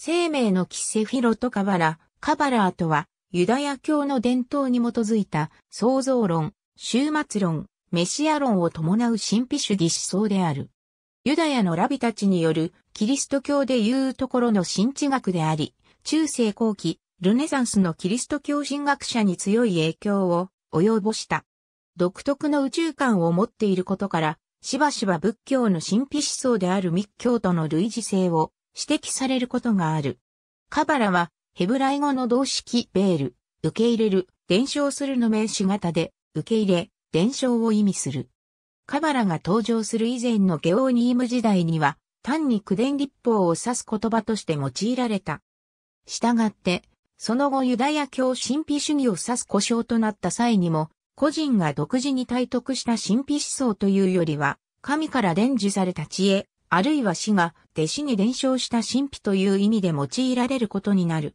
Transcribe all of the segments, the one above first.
生命のキセフィロとカバラ、カバラーとは、ユダヤ教の伝統に基づいた創造論、終末論、メシア論を伴う神秘主義思想である。ユダヤのラビたちによるキリスト教でいうところの神智学であり、中世後期、ルネサンスのキリスト教神学者に強い影響を及ぼした。独特の宇宙観を持っていることから、しばしば仏教の神秘思想である密教との類似性を指摘されることがある。カバラはヘブライ語の動式ベール、受け入れる、伝承するの名詞型で、受け入れ、伝承を意味する。カバラが登場する以前のゲオーニーム時代には、単に口伝立法を指す言葉として用いられた。従って、その後ユダヤ教神秘主義を指す故障となった際にも、個人が独自に体得した神秘思想というよりは、神から伝授された知恵、あるいは死が弟子に伝承した神秘という意味で用いられることになる。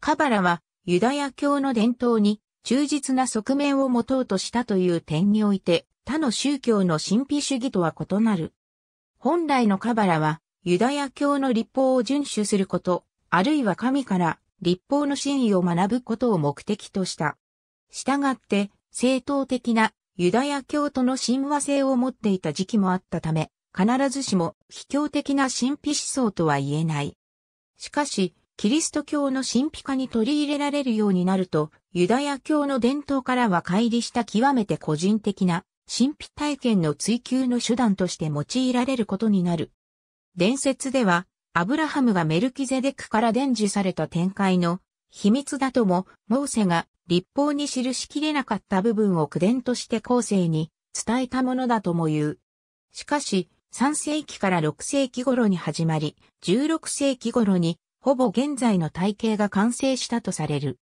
カバラはユダヤ教の伝統に忠実な側面を持とうとしたという点において他の宗教の神秘主義とは異なる。本来のカバラはユダヤ教の立法を遵守すること、あるいは神から立法の真意を学ぶことを目的とした。したがって、正当的なユダヤ教徒の神話性を持っていた時期もあったため、必ずしも卑怯的な神秘思想とは言えない。しかし、キリスト教の神秘化に取り入れられるようになると、ユダヤ教の伝統からは乖離した極めて個人的な神秘体験の追求の手段として用いられることになる。伝説では、アブラハムがメルキゼデクから伝授された展開の秘密だとも、モーセが立法に記しきれなかった部分を口伝として後世に伝えたものだとも言う。しかし、3世紀から6世紀頃に始まり、16世紀頃にほぼ現在の体系が完成したとされる。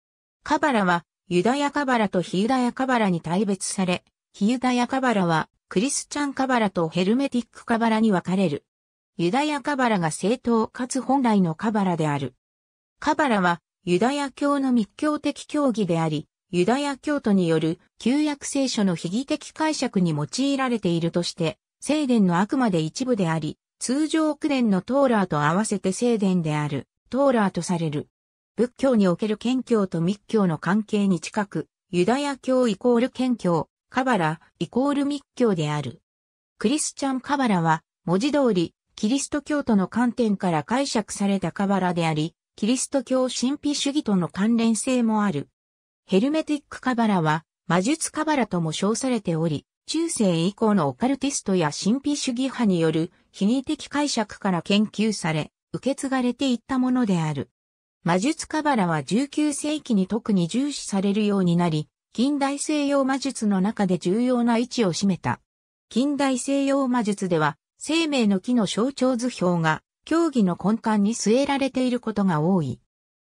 カバラはユダヤカバラとヒユダヤカバラに大別され、ヒユダヤカバラはクリスチャンカバラとヘルメティックカバラに分かれる。ユダヤカバラが正当かつ本来のカバラである。カバラはユダヤ教の密教的教義であり、ユダヤ教徒による旧約聖書の非義的解釈に用いられているとして聖殿のあくまで一部であり、通常九殿のトーラーと合わせて聖殿である、トーラーとされる。仏教における謙教と密教の関係に近く、ユダヤ教イコール謙教、カバライコール密教である。クリスチャンカバラは、文字通り、キリスト教徒の観点から解釈されたカバラであり、キリスト教神秘主義との関連性もある。ヘルメティックカバラは、魔術カバラとも称されており、中世以降のオカルティストや神秘主義派による悲劇的解釈から研究され、受け継がれていったものである。魔術カバラは19世紀に特に重視されるようになり、近代西洋魔術の中で重要な位置を占めた。近代西洋魔術では、生命の木の象徴図表が、競技の根幹に据えられていることが多い。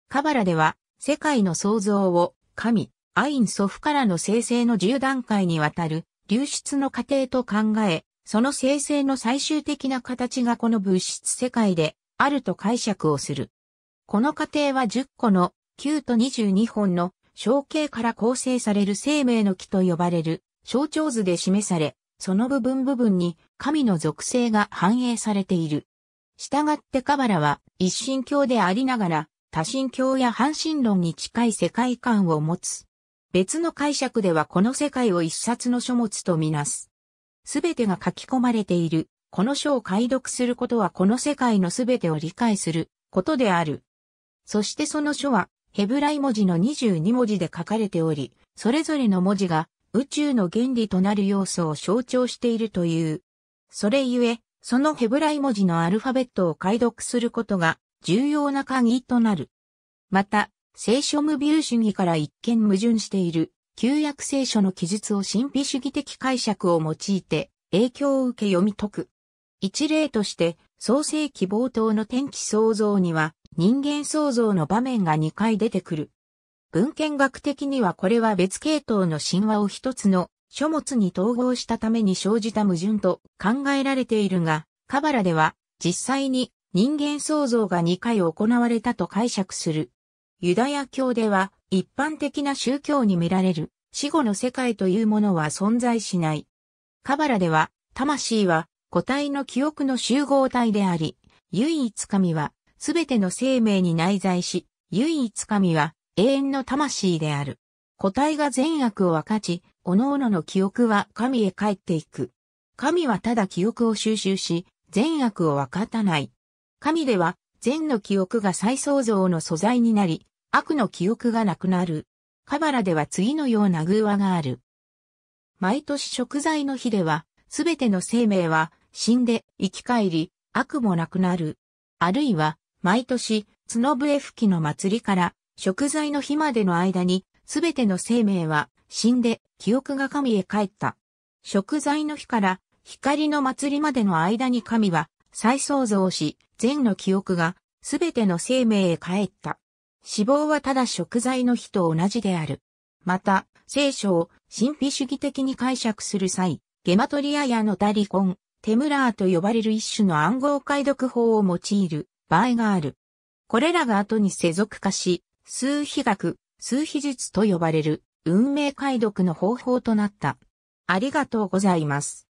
カバラでは、世界の創造を、神、アイン祖父からの生成の10段階にわたる、流出の過程と考え、その生成の最終的な形がこの物質世界であると解釈をする。この過程は10個の9と22本の象形から構成される生命の木と呼ばれる象徴図で示され、その部分部分に神の属性が反映されている。従ってカバラは一神教でありながら多神教や半神論に近い世界観を持つ別の解釈ではこの世界を一冊の書物とみなす。すべてが書き込まれている。この書を解読することはこの世界のすべてを理解することである。そしてその書はヘブライ文字の22文字で書かれており、それぞれの文字が宇宙の原理となる要素を象徴しているという。それゆえ、そのヘブライ文字のアルファベットを解読することが重要な鍵となる。また、聖書無ビュー主義から一見矛盾している、旧約聖書の記述を神秘主義的解釈を用いて、影響を受け読み解く。一例として、創世記冒頭の天気創造には、人間創造の場面が2回出てくる。文献学的にはこれは別系統の神話を一つの書物に統合したために生じた矛盾と考えられているが、カバラでは実際に人間創造が2回行われたと解釈するユダヤ教では一般的な宗教に見られる死後の世界というものは存在しない。カバラでは魂は個体の記憶の集合体であり、唯一神はすべての生命に内在し、唯一神は永遠の魂である。個体が善悪を分かち、各々の記憶は神へ帰っていく。神はただ記憶を収集し、善悪を分かたない。神では善の記憶が再創造の素材になり、悪の記憶がなくなる。カバラでは次のような偶話がある。毎年食材の日では、すべての生命は死んで生き返り、悪もなくなる。あるいは、毎年、角笛吹きの祭りから食材の日までの間に、すべての生命は死んで記憶が神へ帰った。食材の日から光の祭りまでの間に神は再創造し、善の記憶がすべての生命へ帰った。死亡はただ食材の日と同じである。また、聖書を神秘主義的に解釈する際、ゲマトリアやのタリコン、テムラーと呼ばれる一種の暗号解読法を用いる場合がある。これらが後に世俗化し、数比学、数比術と呼ばれる運命解読の方法となった。ありがとうございます。